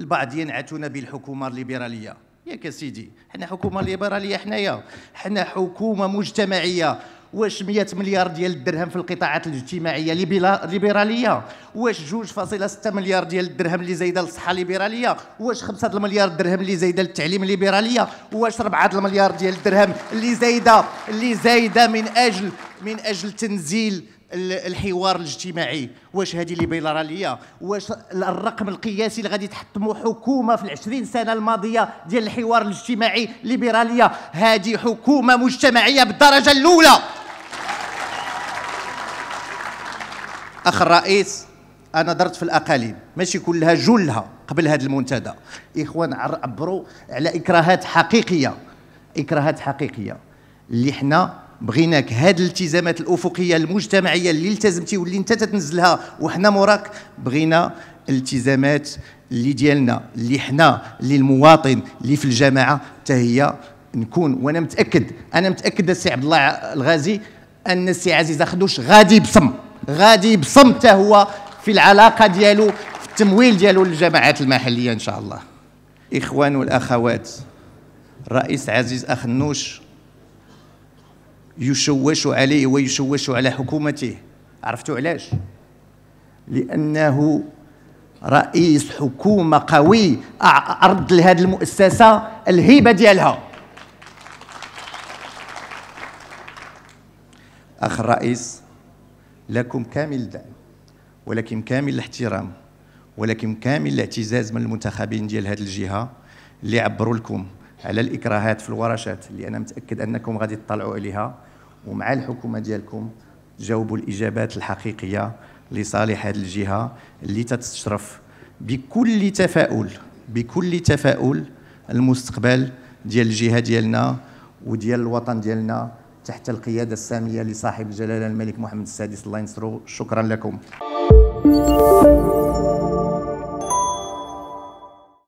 البعض ينعتون بالحكومه الليبراليه ياك سيدي حنا حكومه ليبراليه حنايا حنا حكومه مجتمعيه واش 100 مليار ديال الدرهم في القطاعات الاجتماعيه ليبراليه واش 2.6 مليار ديال الدرهم اللي زايده للصحه ليبراليه واش 5 مليار درهم اللي زايده للتعليم ليبراليه واش 4 مليار ديال الدرهم اللي زايده اللي زايده من اجل من اجل تنزيل الحوار الاجتماعي واش هذه الليبراليه واش الرقم القياسي اللي غادي تحطموا حكومه في العشرين سنه الماضيه ديال الحوار الاجتماعي ليبراليه هذه حكومه مجتمعيه بالدرجه الاولى اخ الرئيس انا درت في الاقاليم ماشي كلها جلها قبل هذا المنتدى اخوان عبروا على اكراهات حقيقيه اكراهات حقيقيه اللي حنا بغيناك هاد الالتزامات الافقيه المجتمعيه اللي التزمتي واللي انت تتنزلها وحنا موراك بغينا الالتزامات اللي ديالنا اللي حنا اللي المواطن اللي في الجماعه حتى هي نكون وانا متاكد انا متاكد السي عبد الله الغازي ان السي عزيز اخدوش غادي بصم غادي بصم حتى هو في العلاقه ديالو في التمويل ديالو للجماعات المحليه ان شاء الله اخوان والاخوات الرئيس عزيز اخنوش يشوش عليه ويشوش على حكومته عرفتوا علاش لانه رئيس حكومه قوي ارد لهذه المؤسسه الهيبه ديالها اخ الرئيس لكم كامل الدعم ولكن كامل الاحترام ولكن كامل الاعتزاز من المنتخبين ديال هذه الجهه اللي عبروا لكم على الاكراهات في الورشات اللي انا متاكد انكم غادي تطلعوا عليها ومع الحكومه ديالكم تجاوبوا الاجابات الحقيقيه لصالح هذه الجهه اللي تتشرف بكل تفاؤل بكل تفاؤل المستقبل ديال الجهه ديالنا وديال الوطن ديالنا تحت القياده الساميه لصاحب الجلاله الملك محمد السادس الله ينصرو شكرا لكم